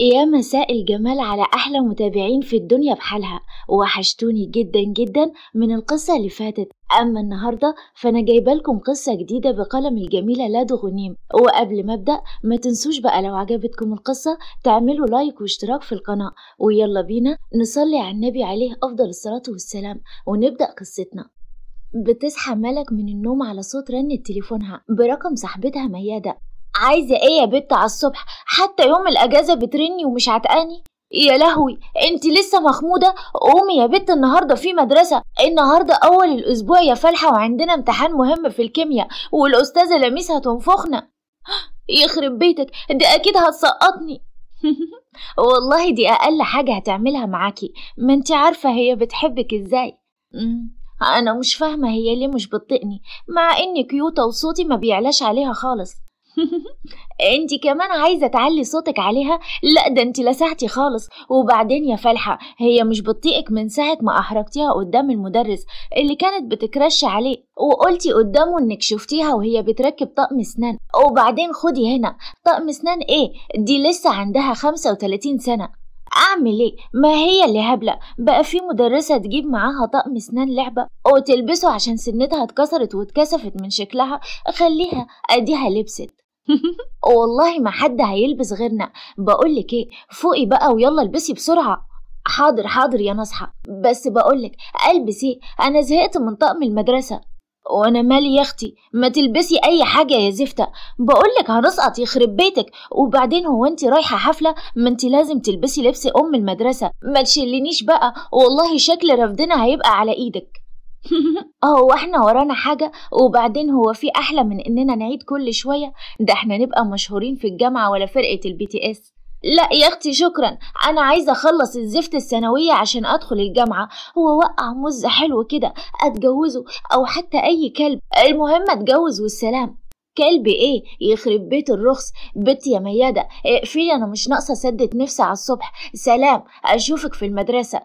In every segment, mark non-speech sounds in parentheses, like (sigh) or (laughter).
يا مساء الجمال على أحلى متابعين في الدنيا بحالها وحشتوني جدا جدا من القصة اللي فاتت أما النهاردة فأنا جايبة لكم قصة جديدة بقلم الجميلة لادو غنيم وقبل ما أبدأ ما تنسوش بقى لو عجبتكم القصة تعملوا لايك واشتراك في القناة ويلا بينا نصلي على النبي عليه أفضل الصلاة والسلام ونبدأ قصتنا بتصحى ملك من النوم على صوت رنة تليفونها برقم صاحبتها ميادة عايزة ايه يا بت على الصبح حتى يوم الاجازة بترني ومش عتقاني يا لهوي انت لسه مخمودة قومي يا بت النهاردة في مدرسة النهاردة اول الاسبوع يا فالحة وعندنا امتحان مهم في الكيمياء والاستاذة لميس هتنفخنا يخرب بيتك دي اكيد هتسقطني (laughs) والله دي اقل حاجة هتعملها معاكي ما انت عارفة هي بتحبك ازاي انا مش فاهمة هي ليه مش بتطقني مع اني كيوتة وصوتي ما بيعلاش عليها خالص (laughs) انت كمان عايزه تعلي صوتك عليها لا ده انت لسعتي خالص وبعدين يا فالحه هي مش بتطيقك من ساعه ما احرجتيها قدام المدرس اللي كانت بتكرش عليه وقلتي قدامه انك شفتيها وهي بتركب طقم اسنان وبعدين خدي هنا طقم اسنان ايه دي لسه عندها 35 سنه اعمل ايه ما هي اللي هبله بقى في مدرسه تجيب معاها طقم سنان لعبه وتلبسه عشان سنتها اتكسرت واتكسفت من شكلها خليها اديها لبست (laughs) والله ما حد هيلبس غيرنا بقولك ايه فوقي بقى ويلا البسي بسرعه حاضر حاضر يا نصحة بس بقولك البسي إيه؟ انا زهقت من طقم المدرسه وانا مالي يا اختي ما تلبسي اي حاجه يا زفته بقولك هنسقط يخرب بيتك وبعدين هو انت رايحه حفله ما انت لازم تلبسي لبس ام المدرسه ما تشلنيش بقى والله شكل رفدنا هيبقى على ايدك (laughs) اه احنا ورانا حاجة وبعدين هو في أحلى من إننا نعيد كل شوية ده احنا نبقى مشهورين في الجامعة ولا فرقة البي تي اس لا يا اختي شكرا انا عايزه اخلص الزفت الثانويه عشان ادخل الجامعه هو وقع مز حلو كده اتجوزه او حتى اي كلب المهم اتجوز والسلام كلب ايه يخرب بيت الرخص بيت يا مياده اقفلي إيه، انا مش ناقصه سدت نفسي على الصبح سلام اشوفك في المدرسه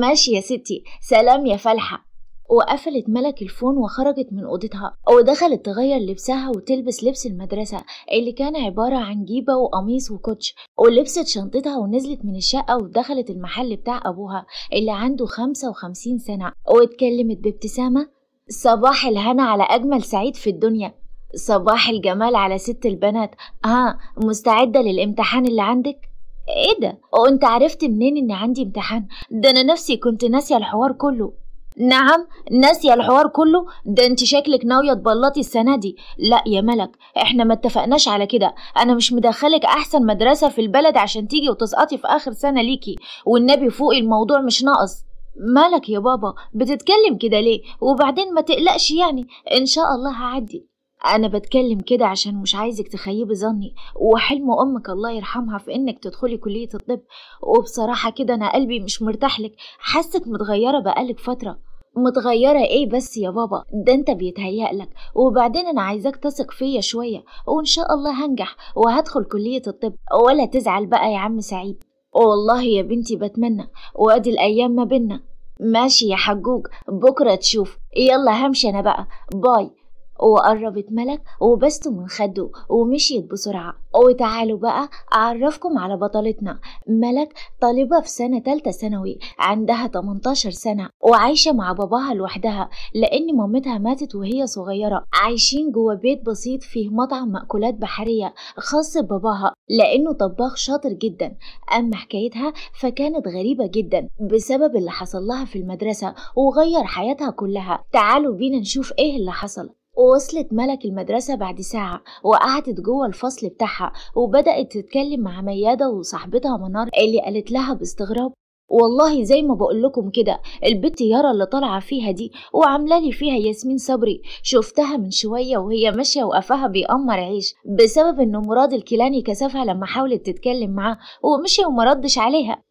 ماشي يا ستي سلام يا فلحه وقفلت ملك الفون وخرجت من أوضتها ودخلت تغير لبسها وتلبس لبس المدرسة اللي كان عبارة عن جيبة وقميص وكوتش ولبست شنطتها ونزلت من الشقة ودخلت المحل بتاع أبوها اللي عنده 55 سنة واتكلمت بابتسامة صباح الهنا على أجمل سعيد في الدنيا صباح الجمال على ست البنات ها آه، مستعدة للامتحان اللي عندك؟ ايه ده؟ وانت عرفت منين ان عندي امتحان؟ ده انا نفسي كنت ناسية الحوار كله نعم ناسية الحوار كله ده انت شكلك ناوية تبلطي السنة دي لا يا ملك احنا ما اتفقناش على كده انا مش مدخلك احسن مدرسة في البلد عشان تيجي وتسقطي في اخر سنة ليكي والنبي فوقي الموضوع مش ناقص مالك يا بابا بتتكلم كده ليه وبعدين ما تقلقش يعني ان شاء الله هعدي أنا بتكلم كده عشان مش عايزك تخيبي ظني وحلم أمك الله يرحمها في إنك تدخلي كلية الطب وبصراحة كده أنا قلبي مش مرتاح لك حاسك متغيرة بقالك فترة متغيرة ايه بس يا بابا ده انت بيتهيألك وبعدين انا عايزاك تثق فيا شوية وان شاء الله هنجح وهدخل كلية الطب ولا تزعل بقى يا عم سعيد والله يا بنتي بتمنى وادي الايام ما بينا ماشي يا حجوج بكرة تشوف يلا همشي انا بقى باي وقربت ملك وبسته من خده ومشيت بسرعة وتعالوا بقى أعرفكم على بطلتنا ملك طالبة في سنة تالتة ثانوي عندها 18 سنة وعايشة مع باباها لوحدها لأن مامتها ماتت وهي صغيرة عايشين جوا بيت بسيط فيه مطعم مأكولات بحرية خاص بباباها لأنه طباخ شاطر جدا أما حكايتها فكانت غريبة جدا بسبب اللي حصل لها في المدرسة وغير حياتها كلها تعالوا بينا نشوف إيه اللي حصل ووصلت ملك المدرسة بعد ساعة وقعدت جوه الفصل بتاعها وبدأت تتكلم مع ميادة وصاحبتها منار اللي قالت لها باستغراب والله زي ما بقول لكم كده البت يارا اللي طالعه فيها دي وعامله لي فيها ياسمين صبري شفتها من شويه وهي ماشيه وقفها بيأمر عيش بسبب ان مراد الكيلاني كسفها لما حاولت تتكلم معاه ومشي ومردش عليها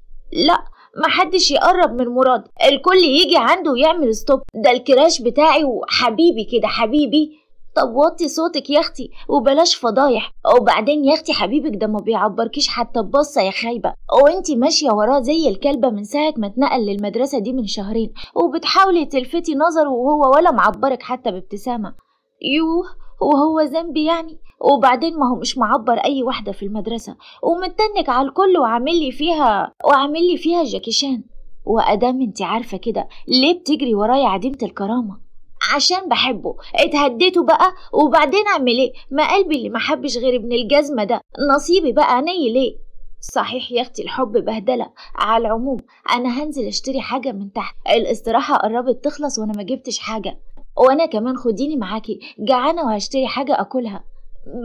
لا محدش يقرب من مراد الكل يجي عنده ويعمل ستوب ده الكراش بتاعي وحبيبي كده حبيبي طب وطي صوتك يا اختي وبلاش فضايح وبعدين يا اختي حبيبك ده ما بيعبركيش حتى ببصه يا خايبه وانتي ماشيه وراه زي الكلبه من ساعه ما اتنقل للمدرسه دي من شهرين وبتحاولي تلفتي نظره وهو ولا معبرك حتى بابتسامه يوه وهو ذنبي يعني وبعدين ما هو مش معبر اي واحده في المدرسه ومتنك على الكل وعامل لي فيها وعامل لي فيها جاكيشان وادام انت عارفه كده ليه بتجري ورايا عديمه الكرامه عشان بحبه اتهديته بقى وبعدين اعمل ايه ما قلبي اللي محبش غير ابن الجزمه ده نصيبي بقى نيل ايه صحيح يا اختي الحب بهدله على العموم انا هنزل اشتري حاجه من تحت الاستراحه قربت تخلص وانا ما جبتش حاجه وانا كمان خديني معاكي جعانه وهشتري حاجه اكلها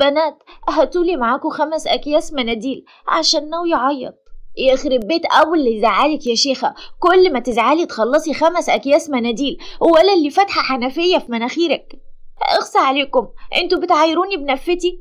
بنات هاتولي معاكو خمس اكياس مناديل عشان ناوي يعيط يخرب بيت ابو اللي زعلك يا شيخه كل ما تزعلي تخلصي خمس اكياس مناديل ولا اللي فاتحه حنفيه في مناخيرك اخص عليكم انتوا بتعايروني بنفتي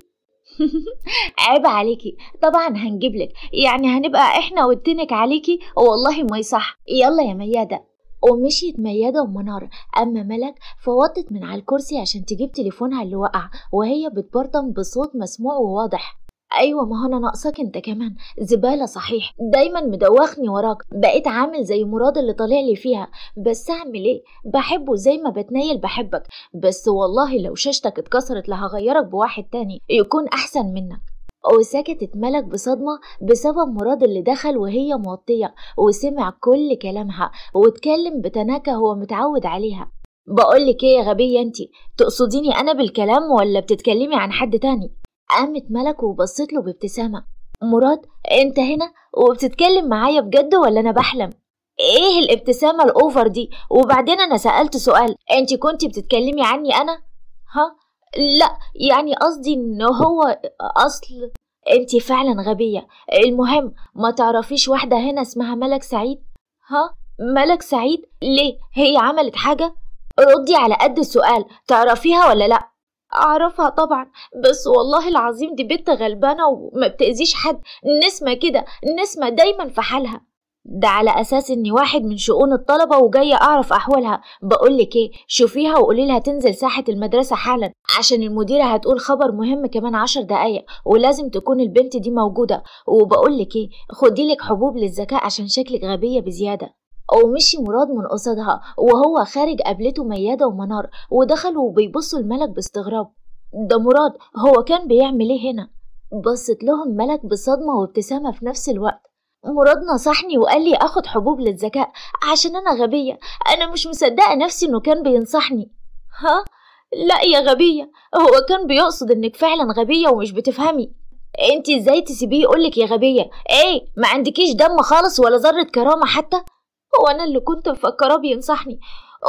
(laughs) عيب عليكي طبعا هنجيبلك يعني هنبقى احنا والتنك عليكي والله ما يصح يلا يا مياده ومشيت ميادة ومنار أما ملك فوطت من على الكرسي عشان تجيب تليفونها اللي وقع وهي بتبرطم بصوت مسموع وواضح أيوة ما هنا ناقصك أنت كمان زبالة صحيح دايما مدوخني وراك بقيت عامل زي مراد اللي طالع لي فيها بس أعمل إيه بحبه زي ما بتنيل بحبك بس والله لو شاشتك اتكسرت غيرك بواحد تاني يكون أحسن منك أوساكا تتملك بصدمة بسبب مراد اللي دخل وهي موطية وسمع كل كلامها واتكلم بتناكة هو متعود عليها بقولك ايه يا غبية انتي تقصديني أنا بالكلام ولا بتتكلمي عن حد تاني قامت ملك وبصت له بابتسامة مراد انت هنا وبتتكلم معايا بجد ولا أنا بحلم ايه الابتسامة الأوفر دي وبعدين أنا سألت سؤال انتي كنتي بتتكلمي عني أنا ها لا يعني قصدي ان هو اصل انت فعلا غبيه المهم ما تعرفيش واحده هنا اسمها ملك سعيد ها ملك سعيد ليه هي عملت حاجه ردي على قد السؤال تعرفيها ولا لا اعرفها طبعا بس والله العظيم دي بنت غلبانه وما بتاذيش حد نسمه كده نسمه دايما في حالها ده على أساس إني واحد من شؤون الطلبة وجاية أعرف أحوالها بقولك إيه شوفيها وقولي لها تنزل ساحة المدرسة حالا عشان المديرة هتقول خبر مهم كمان عشر دقايق ولازم تكون البنت دي موجودة وبقولك إيه خديلك حبوب للذكاء عشان شكلك غبية بزيادة ومشي مراد من قصادها وهو خارج قابلته ميادة ومنار ودخلوا وبيبصوا الملك باستغراب ده مراد هو كان بيعمل ايه هنا بصت لهم ملك بصدمة وابتسامة في نفس الوقت مراد نصحني وقال لي اخد حبوب للذكاء عشان انا غبية انا مش مصدقة نفسي انه كان بينصحني ها لا يا غبية هو كان بيقصد انك فعلا غبية ومش بتفهمي انت ازاي تسيبيه يقولك يا غبية ايه ما عندكيش دم خالص ولا ذرة كرامة حتى هو انا اللي كنت مفكراه بينصحني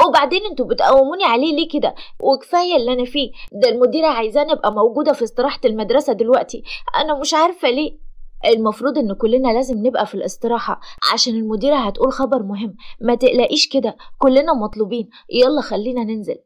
وبعدين انتوا بتقوموني عليه ليه كده وكفايه اللي انا فيه ده المديره عايزاني ابقى موجوده في استراحه المدرسه دلوقتي انا مش عارفه ليه المفروض ان كلنا لازم نبقى في الاستراحة عشان المديرة هتقول خبر مهم ما تقلقيش كده كلنا مطلوبين يلا خلينا ننزل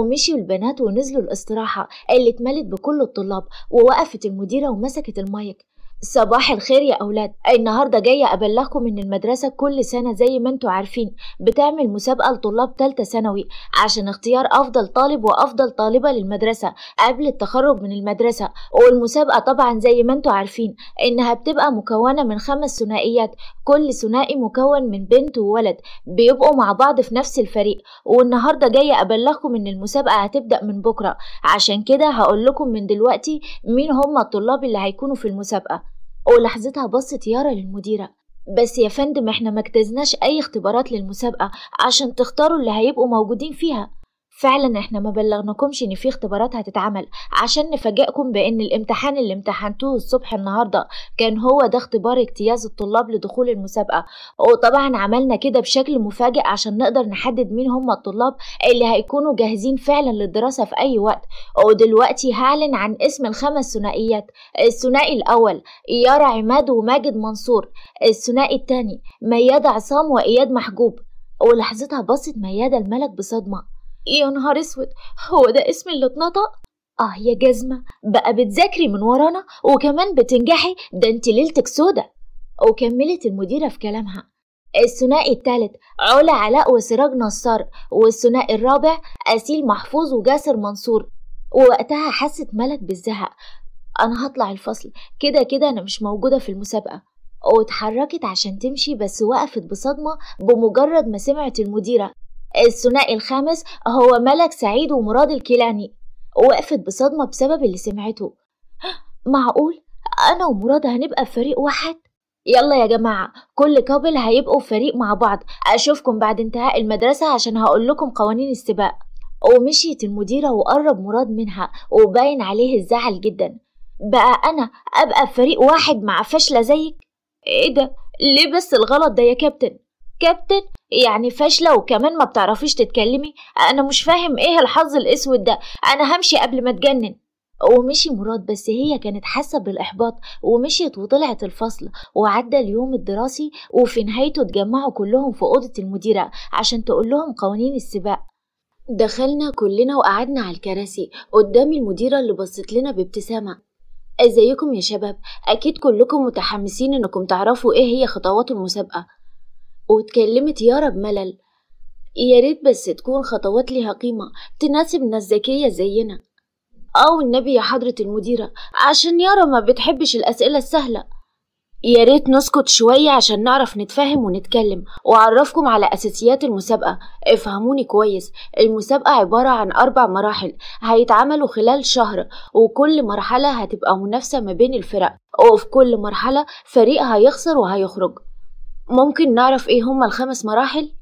ومشيوا البنات ونزلوا الاستراحة اللي اتملت بكل الطلاب ووقفت المديرة ومسكت المايك صباح الخير يا أولاد النهاردة جاية أبلغكم إن المدرسة كل سنة زي ما انتوا عارفين بتعمل مسابقة لطلاب تالتة ثانوي عشان اختيار أفضل طالب وأفضل طالبة للمدرسة قبل التخرج من المدرسة والمسابقة طبعا زي ما انتوا عارفين إنها بتبقى مكونة من خمس ثنائيات كل ثنائي مكون من بنت وولد بيبقوا مع بعض في نفس الفريق والنهاردة جاية أبلغكم إن المسابقة هتبدأ من بكرة عشان كده هقول لكم من دلوقتي مين هم الطلاب اللي هيكونوا في المسابقة ولحظتها بصت يارا للمديرة بس يا فندم احنا ما اجتزناش اي اختبارات للمسابقة عشان تختاروا اللي هيبقوا موجودين فيها فعلا احنا ما بلغناكمش ان في اختبارات هتتعمل عشان نفاجئكم بان الامتحان اللي امتحنتوه الصبح النهارده كان هو ده اختبار اجتياز الطلاب لدخول المسابقه وطبعا عملنا كده بشكل مفاجئ عشان نقدر نحدد مين هم الطلاب اللي هيكونوا جاهزين فعلا للدراسه في اي وقت ودلوقتي هعلن عن اسم الخمس ثنائيات الثنائي الاول يارا عماد وماجد منصور الثنائي الثاني مياد عصام واياد محجوب ولحظتها بصت ميادة الملك بصدمة يا نهار اسود هو ده اسم اللي اتنطق اه يا جزمه بقى بتذاكري من ورانا وكمان بتنجحي ده انت ليلتك سودا وكملت المديره في كلامها الثنائي التالت علا علاء وسراج نصار والثنائي الرابع أسيل محفوظ وجاسر منصور ووقتها حست ملك بالزهق أنا هطلع الفصل كده كده أنا مش موجودة في المسابقة واتحركت عشان تمشي بس وقفت بصدمة بمجرد ما سمعت المديرة الثنائي الخامس هو ملك سعيد ومراد الكيلاني وقفت بصدمة بسبب اللي سمعته (gasps) معقول أنا ومراد هنبقى في فريق واحد؟ يلا يا جماعة كل كابل هيبقوا في فريق مع بعض أشوفكم بعد انتهاء المدرسة عشان هقول لكم قوانين السباق ومشيت المديرة وقرب مراد منها وباين عليه الزعل جدا بقى أنا أبقى في فريق واحد مع فاشلة زيك؟ إيه ده؟ ليه بس الغلط ده يا كابتن؟ كابتن يعني فاشلة وكمان ما بتعرفيش تتكلمي أنا مش فاهم إيه الحظ الأسود ده أنا همشي قبل ما أتجنن ومشي مراد بس هي كانت حاسة بالإحباط ومشيت وطلعت الفصل وعدى اليوم الدراسي وفي نهايته اتجمعوا كلهم في أوضة المديرة عشان تقول لهم قوانين السباق دخلنا كلنا وقعدنا على الكراسي قدام المديرة اللي بصت لنا بابتسامة ازيكم يا شباب اكيد كلكم متحمسين انكم تعرفوا ايه هي خطوات المسابقة واتكلمت يارا بملل يا ريت بس تكون خطوات ليها قيمة تناسب ناس ذكية زينا أو النبي يا حضرة المديرة عشان يارا ما بتحبش الأسئلة السهلة يا ريت نسكت شوية عشان نعرف نتفاهم ونتكلم وأعرفكم على أساسيات المسابقة افهموني كويس المسابقة عبارة عن أربع مراحل هيتعملوا خلال شهر وكل مرحلة هتبقى منافسة ما بين الفرق وفي كل مرحلة فريق هيخسر وهيخرج ممكن نعرف إيه هما الخمس مراحل؟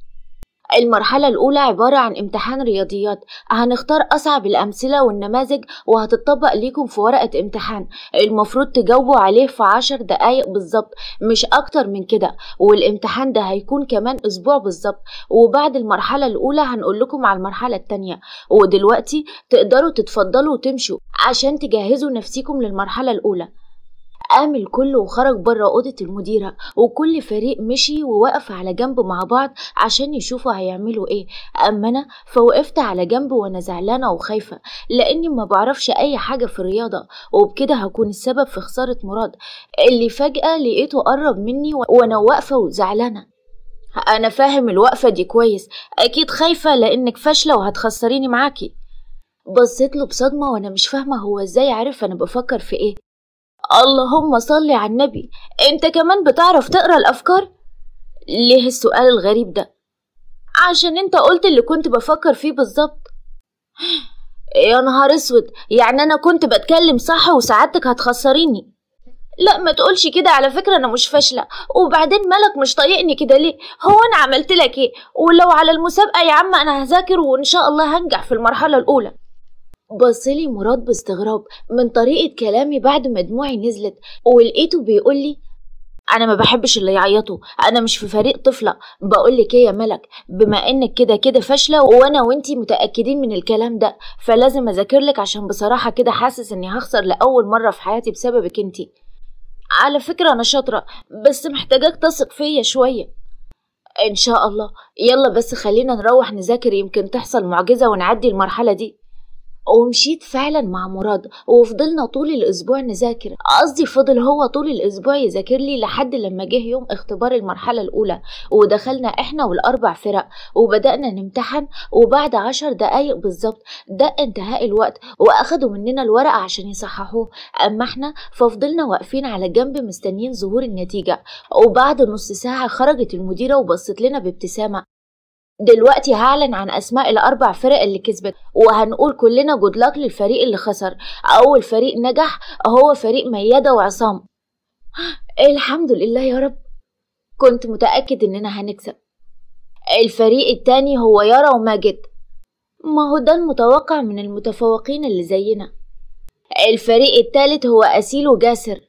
المرحلة الأولى عبارة عن امتحان رياضيات هنختار أصعب الأمثلة والنماذج وهتطبق ليكم في ورقة امتحان المفروض تجاوبوا عليه في عشر دقايق بالظبط مش أكتر من كده والامتحان ده هيكون كمان أسبوع بالظبط وبعد المرحلة الأولى هنقول لكم على المرحلة التانية ودلوقتي تقدروا تتفضلوا وتمشوا عشان تجهزوا نفسيكم للمرحلة الأولى قام الكل وخرج بره أوضة المديرة وكل فريق مشي ووقف على جنب مع بعض عشان يشوفوا هيعملوا إيه أما أنا فوقفت على جنب وأنا زعلانة وخايفة لأني ما بعرفش أي حاجة في الرياضة وبكده هكون السبب في خسارة مراد اللي فجأة لقيته قرب مني وأنا واقفة وزعلانة أنا فاهم الوقفة دي كويس أكيد خايفة لأنك فاشلة وهتخسريني معاكي بصيت له بصدمة وأنا مش فاهمة هو إزاي عارف أنا بفكر في إيه اللهم صل على النبي انت كمان بتعرف تقرا الافكار ليه السؤال الغريب ده عشان انت قلت اللي كنت بفكر فيه بالظبط يا نهار اسود يعني انا كنت بتكلم صح وسعادتك هتخسريني لا ما تقولش كده على فكرة أنا مش فاشلة وبعدين مالك مش طايقني كده ليه هو أنا عملت لك إيه ولو على المسابقة يا عم أنا هذاكر وإن شاء الله هنجح في المرحلة الأولى بصلي مراد باستغراب من طريقة كلامي بعد ما دموعي نزلت ولقيته بيقولي أنا ما بحبش اللي يعيطوا أنا مش في فريق طفلة بقولك إيه يا ملك بما إنك كده كده فاشلة وأنا وإنتي متأكدين من الكلام ده فلازم أذاكرلك عشان بصراحة كده حاسس إني هخسر لأول مرة في حياتي بسببك إنتي على فكرة أنا شاطرة بس محتاجاك تثق فيا شوية إن شاء الله يلا بس خلينا نروح نذاكر يمكن تحصل معجزة ونعدي المرحلة دي ومشيت فعلا مع مراد وفضلنا طول الاسبوع نذاكر قصدي فضل هو طول الاسبوع يذاكر لي لحد لما جه يوم اختبار المرحله الاولى ودخلنا احنا والاربع فرق وبدانا نمتحن وبعد عشر دقايق بالظبط ده انتهاء الوقت واخدوا مننا الورقه عشان يصححوه اما احنا ففضلنا واقفين على جنب مستنيين ظهور النتيجه وبعد نص ساعه خرجت المديره وبصت لنا بابتسامه دلوقتي هعلن عن اسماء الاربع فرق اللي كسبت وهنقول كلنا جود لك للفريق اللي خسر اول فريق نجح هو فريق مياده وعصام (gasps) الحمد لله يا رب كنت متاكد اننا هنكسب الفريق التاني هو يارا وماجد ما هو ده المتوقع من المتفوقين اللي زينا الفريق التالت هو أسيل وجاسر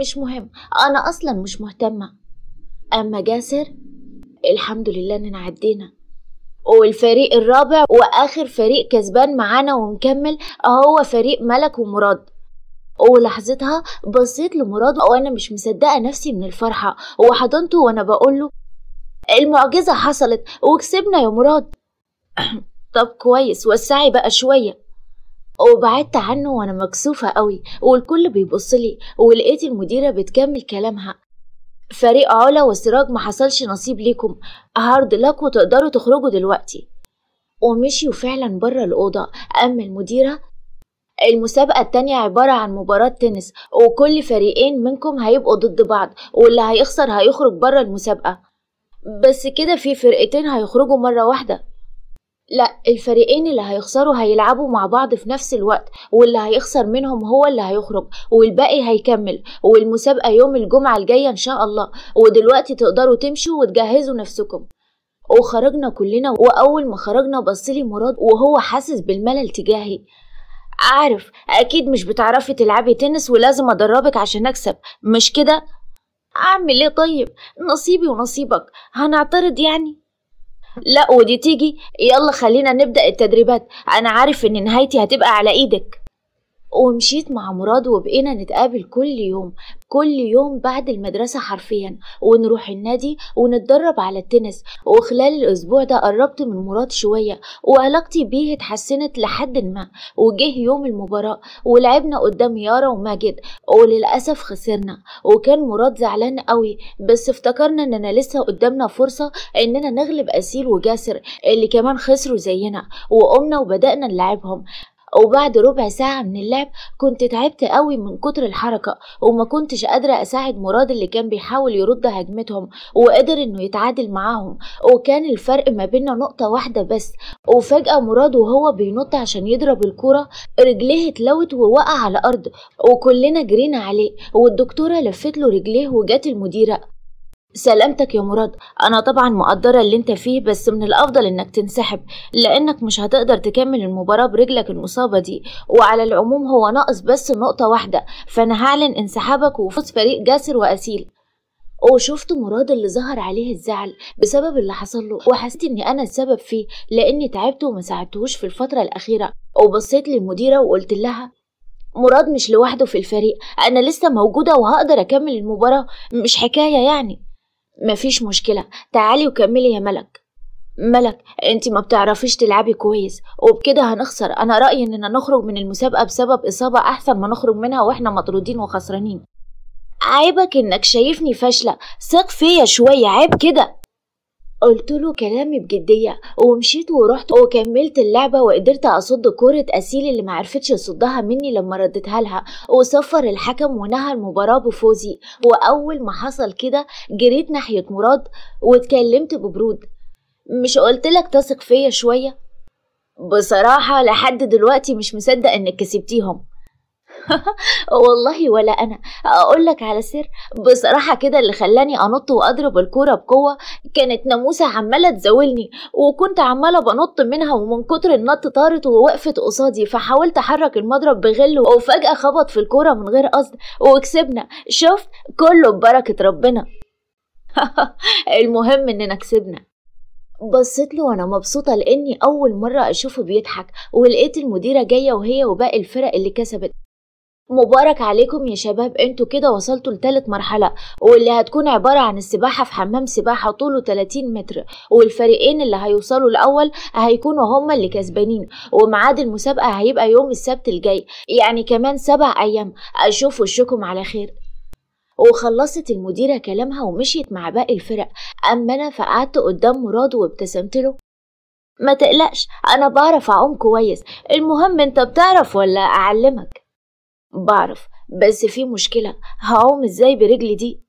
مش مهم أنا أصلا مش مهتمة أما جاسر الحمد لله اننا عدينا والفريق الرابع واخر فريق كسبان معانا ومكمل هو فريق ملك ومراد ولحظتها بصيت لمراد وانا مش مصدقه نفسي من الفرحه وحضنته وانا بقوله المعجزه حصلت وكسبنا يا مراد (clears throat) طب كويس وسعي بقى شويه وبعدت عنه وانا مكسوفه قوي والكل بيبصلي ولقيت المديره بتكمل كلامها فريق علا وسراج ما حصلش نصيب ليكم هارد لك وتقدروا تخرجوا دلوقتي ومشي وفعلا بره الأوضة أما المديرة المسابقة التانية عبارة عن مباراة تنس وكل فريقين منكم هيبقوا ضد بعض واللي هيخسر هيخرج بره المسابقة بس كده في فرقتين هيخرجوا مرة واحدة لا الفريقين اللي هيخسروا هيلعبوا مع بعض في نفس الوقت واللي هيخسر منهم هو اللي هيخرج والباقي هيكمل والمسابقة يوم الجمعة الجاية إن شاء الله ودلوقتي تقدروا تمشوا وتجهزوا نفسكم وخرجنا كلنا وأول ما خرجنا بصلي مراد وهو حاسس بالملل تجاهي عارف أكيد مش بتعرفي تلعبي تنس ولازم أدربك عشان أكسب مش كده؟ أعمل إيه طيب؟ نصيبي ونصيبك هنعترض يعني؟ لا ودي تيجي يلا خلينا نبدأ التدريبات أنا عارف إن نهايتي هتبقى على إيدك ومشيت مع مراد وبقينا نتقابل كل يوم كل يوم بعد المدرسة حرفيا ونروح النادي ونتدرب على التنس وخلال الأسبوع ده قربت من مراد شوية وعلاقتي بيه اتحسنت لحد ما وجه يوم المباراة ولعبنا قدام يارا وماجد وللأسف خسرنا وكان مراد زعلان قوي بس افتكرنا اننا لسه قدامنا فرصة اننا نغلب أسيل وجاسر اللي كمان خسروا زينا وقمنا وبدأنا نلعبهم وبعد ربع ساعة من اللعب كنت تعبت قوي من كتر الحركة وما كنتش قادرة أساعد مراد اللي كان بيحاول يرد هجمتهم وقدر إنه يتعادل معاهم وكان الفرق ما بينا نقطة واحدة بس وفجأة مراد وهو بينط عشان يضرب الكرة رجليه اتلوت ووقع على الأرض وكلنا جرينا عليه والدكتورة لفت له رجليه وجات المديرة سلامتك يا مراد انا طبعا مقدره اللي انت فيه بس من الافضل انك تنسحب لانك مش هتقدر تكمل المباراه برجلك المصابه دي وعلى العموم هو ناقص بس نقطه واحده فانا هعلن انسحابك وفوز فريق جاسر واسيل وشفت مراد اللي ظهر عليه الزعل بسبب اللي حصل له وحسيت اني انا السبب فيه لاني تعبت وما ساعدتهوش في الفتره الاخيره وبصيت للمديره وقلت لها مراد مش لوحده في الفريق انا لسه موجوده وهقدر اكمل المباراه مش حكايه يعني مفيش مشكلة تعالي وكملي يا ملك ملك انت ما بتعرفيش تلعبي كويس وبكده هنخسر انا رأيي اننا نخرج من المسابقة بسبب اصابة احسن ما نخرج منها واحنا مطرودين وخسرانين عيبك انك شايفني فاشلة ثق فيا شوية عيب كده قلت له كلامي بجدية ومشيت ورحت وكملت اللعبة وقدرت أصد كرة أسيل اللي معرفتش تصدها مني لما ردتها لها وصفر الحكم ونهى المباراة بفوزي وأول ما حصل كده جريت ناحية مراد واتكلمت ببرود مش لك تثق فيا شوية؟ بصراحة لحد دلوقتي مش مصدق إنك كسبتيهم (laughs) والله ولا انا اقول لك على سر بصراحه كده اللي خلاني انط واضرب الكوره بقوه كانت ناموسه عماله تزاولني وكنت عماله بنط منها ومن كتر النط طارت ووقفت قصادي فحاولت احرك المضرب بغل وفجاه خبط في الكوره من غير قصد وكسبنا شفت كله ببركه ربنا (laughs) المهم اننا كسبنا بصيت له وانا مبسوطه لاني اول مره اشوفه بيضحك ولقيت المديره جايه وهي وباقي الفرق اللي كسبت مبارك عليكم يا شباب انتوا كده وصلتوا لتالت مرحلة واللي هتكون عبارة عن السباحة في حمام سباحة طوله 30 متر والفريقين اللي هيوصلوا الأول هيكونوا هما اللي كسبانين وميعاد المسابقة هيبقى يوم السبت الجاي يعني كمان سبع أيام أشوف وشكم على خير وخلصت المديرة كلامها ومشيت مع باقي الفرق أما أنا فقعدت قدام مراد وابتسمت له ما تقلقش أنا بعرف أعوم كويس المهم أنت بتعرف ولا أعلمك بعرف بس في مشكلة هعوم ازاي برجلي دي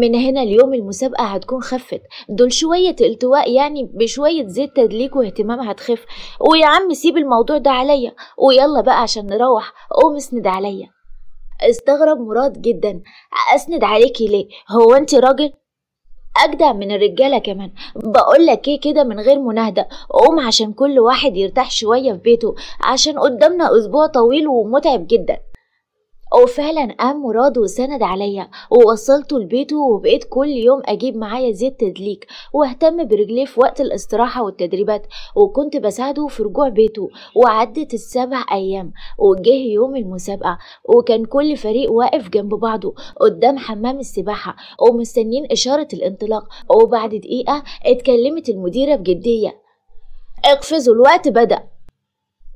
من هنا اليوم المسابقة هتكون خفت دول شوية التواء يعني بشوية زيت تدليك واهتمام هتخف ويا عم سيب الموضوع ده عليا ويلا بقى عشان نروح قوم اسند عليا استغرب مراد جدا اسند عليكي ليه هو انت راجل اجدع من الرجاله كمان بقولك ايه كده من غير مناهده قوم عشان كل واحد يرتاح شويه في بيته عشان قدامنا اسبوع طويل ومتعب جدا وفعلا قام مراد وسند عليا ووصلته لبيته وبقيت كل يوم اجيب معايا زيت تدليك واهتم برجليه في وقت الاستراحه والتدريبات وكنت بساعده في رجوع بيته وعدت السبع ايام وجه يوم المسابقه وكان كل فريق واقف جنب بعضه قدام حمام السباحه ومستنيين اشاره الانطلاق وبعد دقيقه اتكلمت المديره بجديه اقفزوا الوقت بدأ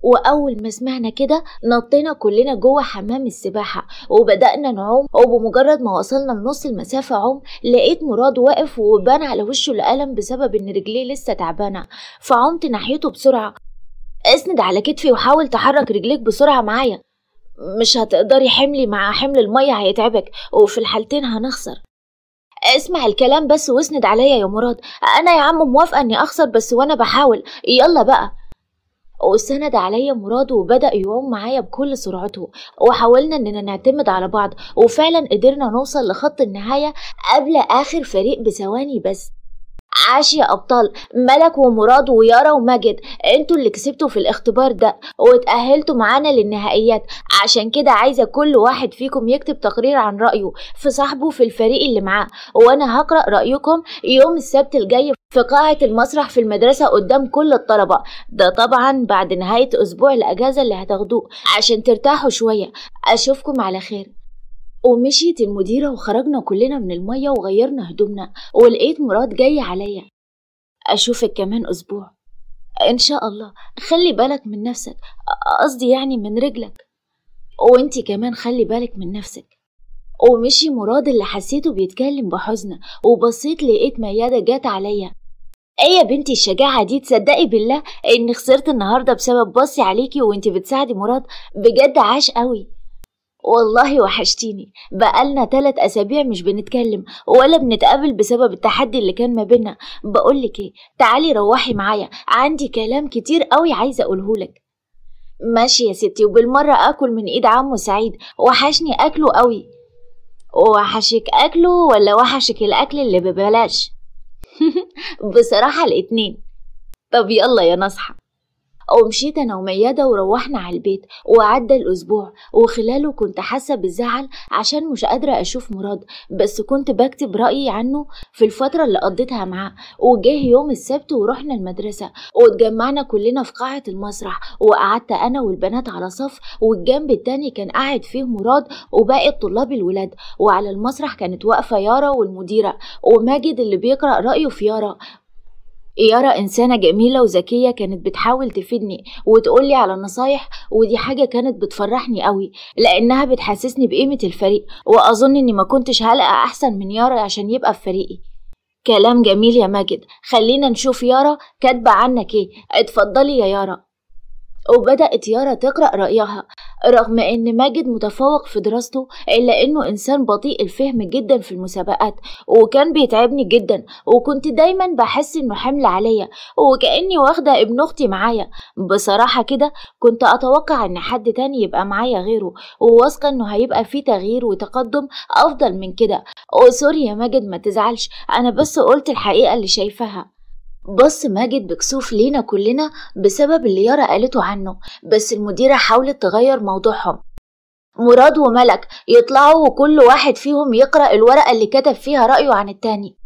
وأول ما سمعنا كده نطينا كلنا جوه حمام السباحة وبدأنا نعوم وبمجرد ما وصلنا لنص المسافة عوم لقيت مراد واقف وبان على وشه الألم بسبب إن رجليه لسه تعبانة فعمت ناحيته بسرعة اسند على كتفي وحاول تحرك رجليك بسرعة معايا مش هتقدري حملي مع حمل المية هيتعبك وفي الحالتين هنخسر اسمع الكلام بس واسند عليا يا مراد انا يا عم موافقه اني اخسر بس وانا بحاول يلا بقى واستند عليا مراد وبدا يعوم معايا بكل سرعته وحاولنا اننا نعتمد على بعض وفعلا قدرنا نوصل لخط النهايه قبل اخر فريق بثواني بس عاش يا أبطال ملك ومراد ويارا ومجد انتوا اللي كسبتوا في الاختبار ده واتأهلتوا معانا للنهائيات عشان كده عايزة كل واحد فيكم يكتب تقرير عن رأيه في صاحبه في الفريق اللي معاه وأنا هقرأ رأيكم يوم السبت الجاي في قاعة المسرح في المدرسة قدام كل الطلبة ده طبعا بعد نهاية أسبوع الأجازة اللي هتاخدوه عشان ترتاحوا شوية أشوفكم على خير ومشيت المديرة وخرجنا كلنا من المية وغيرنا هدومنا ولقيت مراد جاي عليا أشوفك كمان أسبوع إن شاء الله خلي بالك من نفسك قصدي يعني من رجلك وانتي كمان خلي بالك من نفسك ومشي مراد اللي حسيته بيتكلم بحزن وبصيت لقيت ميادة جات عليا ايه يا بنتي الشجاعة دي تصدقي بالله اني خسرت النهاردة بسبب بصي عليكي وانتي بتساعدي مراد بجد عاش قوي والله وحشتيني بقالنا تلات أسابيع مش بنتكلم ولا بنتقابل بسبب التحدي اللي كان ما بينا بقولك ايه تعالي روحي معايا عندي كلام كتير قوي عايزة أقولهولك ماشي يا ستي وبالمرة أكل من إيد عمو سعيد وحشني أكله قوي وحشك أكله ولا وحشك الأكل اللي ببلاش (laughs) بصراحة الاتنين طب يلا يا نصحه ومشيت أنا وميادة وروحنا على البيت وعدى الأسبوع وخلاله كنت حاسة بالزعل عشان مش قادرة أشوف مراد بس كنت بكتب رأيي عنه في الفترة اللي قضيتها معاه وجه يوم السبت ورحنا المدرسة واتجمعنا كلنا في قاعة المسرح وقعدت أنا والبنات على صف والجنب التاني كان قاعد فيه مراد وباقي الطلاب الولاد وعلى المسرح كانت واقفة يارا والمديرة وماجد اللي بيقرأ رأيه في يارا يارا إنسانة جميلة وذكية كانت بتحاول تفيدني وتقولي على النصايح ودي حاجة كانت بتفرحني قوي لأنها بتحسسني بقيمة الفريق وأظن إني ما كنتش هلقى أحسن من يارا عشان يبقى في فريقي كلام جميل يا ماجد خلينا نشوف يارا كاتبة عنك ايه اتفضلي يا يارا وبدأت يارا تقرأ رأيها رغم إن ماجد متفوق في دراسته إلا إنه إنسان بطيء الفهم جدا في المسابقات وكان بيتعبني جدا وكنت دايما بحس إنه حمل عليا وكأني واخدة ابن أختي معايا بصراحة كده كنت أتوقع إن حد تاني يبقى معايا غيره وواثقة إنه هيبقى فيه تغيير وتقدم أفضل من كده وسوري يا ماجد ما تزعلش أنا بس قلت الحقيقة اللي شايفاها بص ماجد بكسوف لينا كلنا بسبب اللي يارا قالته عنه بس المديرة حاولت تغير موضوعهم مراد وملك يطلعوا وكل واحد فيهم يقرأ الورقة اللي كتب فيها رأيه عن التاني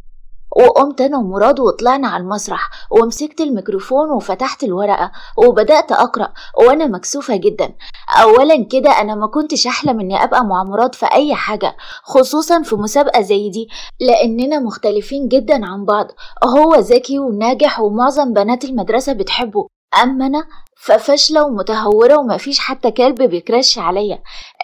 وقمت أنا ومراد وطلعنا على المسرح ومسكت الميكروفون وفتحت الورقة وبدأت أقرأ وأنا مكسوفة جدا أولا كده أنا ما كنتش أحلم إني أبقى مع مراد في أي حاجة خصوصا في مسابقة زي دي لأننا مختلفين جدا عن بعض هو ذكي وناجح ومعظم بنات المدرسة بتحبه أما أنا ففاشله ومتهوره ومفيش حتى كلب بيكرش عليا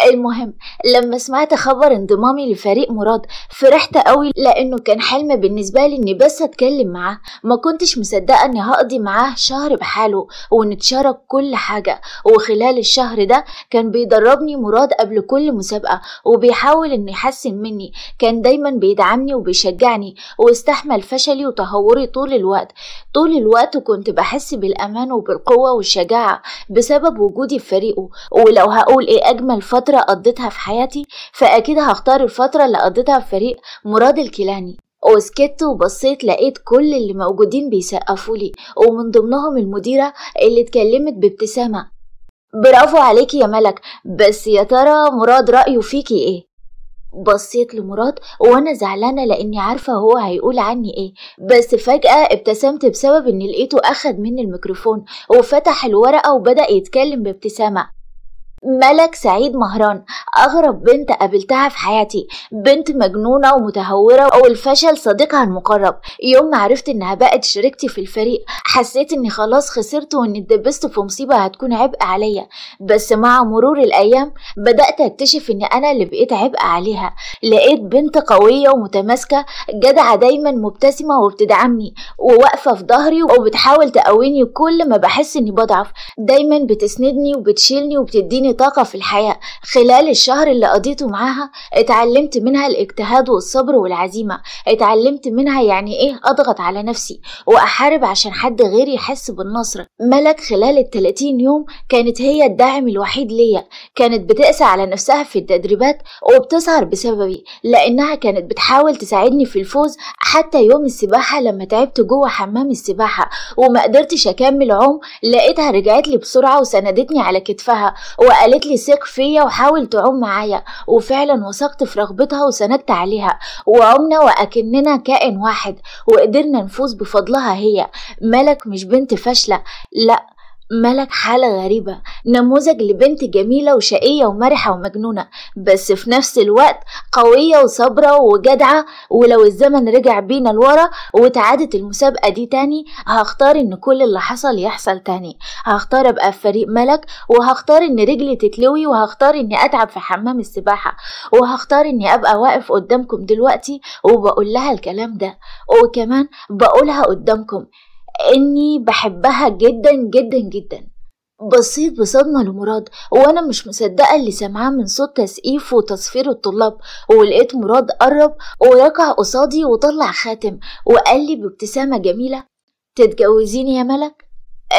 المهم لما سمعت خبر انضمامي لفريق مراد فرحت قوي لانه كان حلم بالنسبه لي اني بس اتكلم معاه ما كنتش مصدقه اني هقضي معاه شهر بحاله ونتشارك كل حاجه وخلال الشهر ده كان بيدربني مراد قبل كل مسابقه وبيحاول انه يحسن مني كان دايما بيدعمني وبيشجعني واستحمل فشلي وتهوري طول الوقت طول الوقت كنت بحس بالامان وبالقوه والشجاعه الشجاعة بسبب وجودي في فريقه ولو هقول ايه أجمل فترة قضيتها في حياتي فأكيد هختار الفترة اللي قضيتها في فريق مراد الكيلاني وسكت وبصيت لقيت كل اللي موجودين بيسقفوا لي ومن ضمنهم المديرة اللي اتكلمت بابتسامة برافو عليكي يا ملك بس يا ترى مراد رأيه فيكي ايه؟ بصيت لمراد وانا زعلانة لاني عارفة هو هيقول عني ايه بس فجأة ابتسمت بسبب ان لقيته اخد مني الميكروفون وفتح الورقة وبدأ يتكلم بابتسامة ملك سعيد مهران أغرب بنت قابلتها في حياتي بنت مجنونة ومتهورة والفشل صديقها المقرب يوم ما عرفت إنها بقت شريكتي في الفريق حسيت إني خلاص خسرت وإني اتدبست في مصيبة هتكون عبء عليا بس مع مرور الأيام بدأت أكتشف إن أنا اللي بقيت عبء عليها لقيت بنت قوية ومتماسكة جدعة دايما مبتسمة وبتدعمني وواقفة في ظهري وبتحاول تقويني كل ما بحس إني بضعف دايما بتسندني وبتشيلني وبتديني طاقة في الحياة خلال الشهر اللي قضيته معاها اتعلمت منها الاجتهاد والصبر والعزيمة اتعلمت منها يعني ايه اضغط على نفسي واحارب عشان حد غيري يحس بالنصر ملك خلال التلاتين يوم كانت هي الداعم الوحيد ليا كانت بتقسى على نفسها في التدريبات وبتسهر بسببي لانها كانت بتحاول تساعدني في الفوز حتى يوم السباحة لما تعبت جوه حمام السباحة وما قدرتش اكمل عوم لقيتها رجعت لي بسرعة وسندتني على كتفها قالت لي ثق فيا وحاول تعوم معايا وفعلا وثقت في رغبتها وسندت عليها وعمنا وأكننا كائن واحد وقدرنا نفوز بفضلها هي ملك مش بنت فاشلة لأ ملك حالة غريبة نموذج لبنت جميلة وشقية ومرحة ومجنونة بس في نفس الوقت قوية وصابرة وجدعة ولو الزمن رجع بينا لورا وتعادت المسابقة دي تاني هختار ان كل اللي حصل يحصل تاني هختار ابقى في فريق ملك وهختار ان رجلي تتلوي وهختار اني اتعب في حمام السباحة وهختار اني ابقى واقف قدامكم دلوقتي وبقول لها الكلام ده وكمان بقولها قدامكم اني بحبها جدا جدا جدا بصيت بصدمة لمراد وأنا مش مصدقة اللي سامعاه من صوت تسقيف وتصفير الطلاب ولقيت مراد قرب وركع قصادي وطلع خاتم وقال لي بابتسامة جميلة تتجوزيني يا ملك؟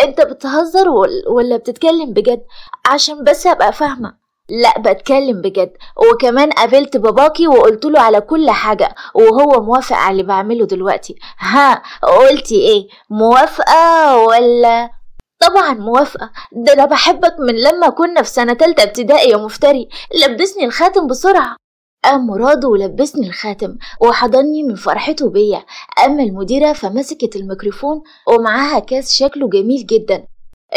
أنت بتهزر ولا بتتكلم بجد عشان بس أبقى فاهمة لا بتكلم بجد وكمان قابلت باباكي وقلت له على كل حاجة وهو موافق على اللي بعمله دلوقتي ها قلتي ايه موافقة ولا طبعا موافقة ده انا بحبك من لما كنا في سنة تالتة ابتدائي يا مفتري لبسني الخاتم بسرعة قام مراد ولبسني الخاتم وحضني من فرحته بيا أما المديرة فمسكت الميكروفون ومعاها كاس شكله جميل جدا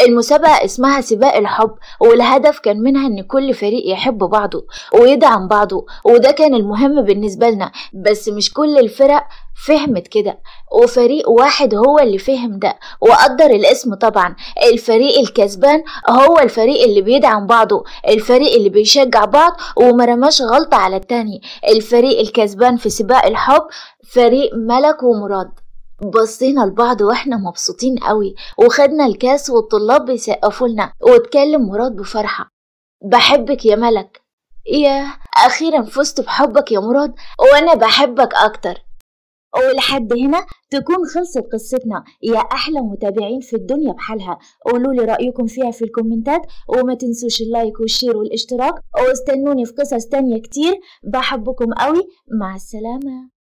المسابقة اسمها سباق الحب والهدف كان منها ان كل فريق يحب بعضه ويدعم بعضه وده كان المهم بالنسبة لنا بس مش كل الفرق فهمت كده وفريق واحد هو اللي فهم ده وقدر الاسم طبعا الفريق الكسبان هو الفريق اللي بيدعم بعضه الفريق اللي بيشجع بعض ومرماش غلطة على التاني الفريق الكسبان في سباق الحب فريق ملك ومراد بصينا لبعض واحنا مبسوطين قوي وخدنا الكاس والطلاب بيسقفوا لنا واتكلم مراد بفرحة بحبك يا ملك ياه أخيرا فزت بحبك يا مراد وأنا بحبك أكتر ولحد هنا تكون خلصت قصتنا يا أحلى متابعين في الدنيا بحالها قولوا لي رأيكم فيها في الكومنتات وما تنسوش اللايك والشير والاشتراك واستنوني في قصص تانية كتير بحبكم قوي مع السلامة